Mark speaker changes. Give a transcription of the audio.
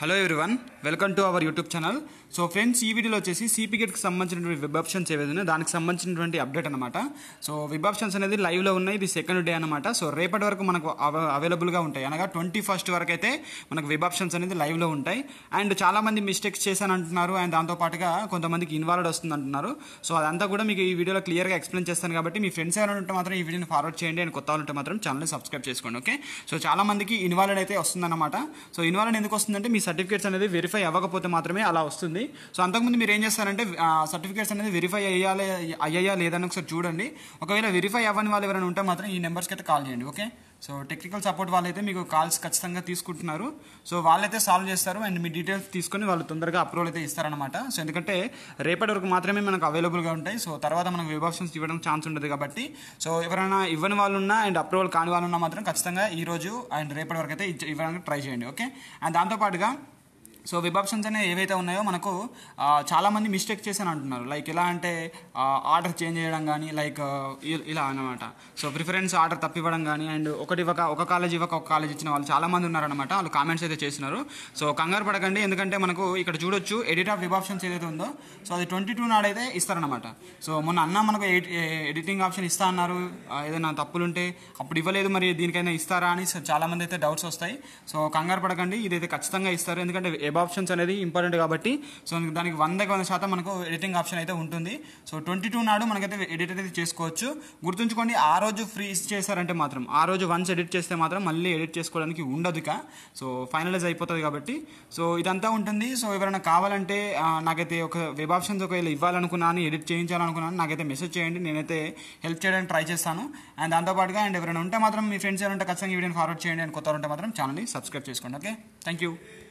Speaker 1: hello everyone welcome to our YouTube channel so friends ఈ వీడియోలో వచ్చేసి సిపిగెట్కి సంబంధించినటువంటి వెబ్ ఆప్షన్స్ ఏవైతే దానికి సంబంధించినటువంటి అప్డేట్ అనమాట సో వెబ్ ఆప్షన్స్ అనేది లైవ్లో ఉన్నాయి ఇది సెకండ్ డే అనమాట సో రేపటి వరకు మనకు అవైలబుల్గా ఉంటాయి అనగా ట్వంటీ ఫస్ట్ వరకు అయితే మనకు వెబ్ ఆప్షన్స్ అనేది లైవ్లో ఉంటాయి అండ్ చాలామంది మిస్టేక్స్ చేశాను అంటున్నారు అండ్ దాంతోపాటుగా కొంతమందికి ఇన్వాల్వ్డ్ వస్తుంది అంటున్నారు సో అదంతా కూడా మీకు ఈ వీడియోలో క్లియర్గా ఎక్స్ప్లెయిన్ చేస్తాను కాబట్టి మీ ఫ్రెండ్స్ ఎవరైనా ఉంటే మాత్రం ఈ వీడియోని ఫార్వర్డ్ చేయండి అండ్ కొత్త ఉంటే మాత్రం ఛానల్ని సబ్స్క్రైబ్ చేసుకోండి ఓకే సో చాలామందికి ఇన్వాల్వ్డ్ అయితే వస్తుందన్నమాట సో ఇన్వాల్వ్డ్ ఎందుకు వస్తుందంటే మీ సర్టిఫికేట్స్ అనేది వెరిఫై అవ్వకపోతే మాత్రమే అలా వస్తుంది సో అంతకుముందు మీరు ఏం చేస్తారంటే సర్టిఫికేట్స్ అనేది వెరిఫై అయ్యాలి అయ్యాయా లేదని ఒకసారి చూడండి ఒకవేళ వెరిఫై అవ్వని వాళ్ళు ఎవరైనా ఉంటే మాత్రం ఈ నెంబర్స్కి అయితే కాల్ చేయండి ఓకే సో టెక్నికల్ సపోర్ట్ వాళ్ళైతే మీకు కాల్స్ ఖచ్చితంగా తీసుకుంటున్నారు సో వాళ్ళైతే సాల్వ్ చేస్తారు అండ్ మీ డీటెయిల్స్ తీసుకొని వాళ్ళు తొందరగా అప్రూవల్ అయితే ఇస్తారనమాట సో ఎందుకంటే రేపటి వరకు మాత్రమే మనకు అవైలబుల్గా ఉంటాయి సో తర్వాత మనకు వెబ్ ఆప్షన్స్ ఇవ్వడం ఛాన్స్ ఉండదు కాబట్టి సో ఎవరైనా ఇవ్వని వాళ్ళు ఉన్నా అండ్ అప్రూవల్ కాని వాళ్ళు ఉన్నా మాత్రం ఖచ్చితంగా ఈరోజు అండ్ రేపటి వరకు అయితే ఇవ్వడానికి ట్రై చేయండి ఓకే అండ్ దాంతోపాటుగా సో వెబ్ ఆప్షన్స్ అనేవి ఏవైతే ఉన్నాయో మనకు చాలామంది మిస్టేక్ చేశాను అంటున్నారు లైక్ ఎలా అంటే ఆర్డర్ చేంజ్ చేయడం కానీ లైక్ ఇలా అనమాట సో ప్రిఫరెన్స్ ఆర్డర్ తప్పివ్వడం కానీ అండ్ ఒకటి ఒక ఒక కాలేజ్ ఇవ్వక ఒక కాలేజ్ ఇచ్చిన వాళ్ళు చాలామంది ఉన్నారనమాట వాళ్ళు కామెంట్స్ అయితే చేస్తున్నారు సో కంగారు పడకండి ఎందుకంటే మనకు ఇక్కడ చూడొచ్చు ఎడిట్ ఆఫ్ వెబ్ ఆప్షన్స్ ఏదైతే ఉందో సో అది ట్వంటీ టూ నాడైతే ఇస్తారనమాట సో మొన్న అన్న మనకు ఎడిటింగ్ ఆప్షన్ ఇస్తా అన్నారు ఏదైనా తప్పులుంటే అప్పుడు ఇవ్వలేదు మరి దీనికైనా ఇస్తారా అని చాలామంది అయితే డౌట్స్ వస్తాయి సో కంగారు పడకండి ఇదైతే ఖచ్చితంగా ఇస్తారు ఎందుకంటే వెబ్ ఆప్షన్స్ అనేది ఇంపార్టెంట్ కాబట్టి సో దానికి వందకి వంద శాతం మనకు ఎడిటింగ్ ఆప్షన్ అయితే ఉంటుంది సో ట్వంటీ టూ నాడు మనకైతే ఎడిట్ అనేది చేసుకోవచ్చు గుర్తుంచుకోండి ఆ రోజు ఫ్రీ చేశారంటే మాత్రం ఆ రోజు వన్స్ ఎడిట్ చేస్తే మాత్రం మళ్ళీ ఎడిట్ చేసుకోవడానికి ఉండదు ఇక సో ఫైనలైజ్ అయిపోతుంది కాబట్టి సో ఇదంతా ఉంటుంది సో ఎవరైనా కావాలంటే నాకైతే ఒక వెబ్ ఆప్షన్స్ ఒకవేళ ఇవ్వాలనుకున్నాను ఎడిట్ చేయించాలనుకున్నాను నాకైతే మెసేజ్ చేయండి నేనైతే హెల్ప్ చేయడానికి ట్రై చేస్తాను అండ్ దాంతోపాటుగా అండ్ ఎవరైనా ఉంటే మాత్రం మీ ఫ్రెండ్స్ ఎవరంటే ఖచ్చితంగా ఈ వీడియోని ఫార్వర్డ్ చేయండి అండ్ కొత్త ఉంటే మాత్రం ఛానల్ని సబ్స్క్రైబ్ చేసుకోండి ఓకే థ్యాంక్ యూ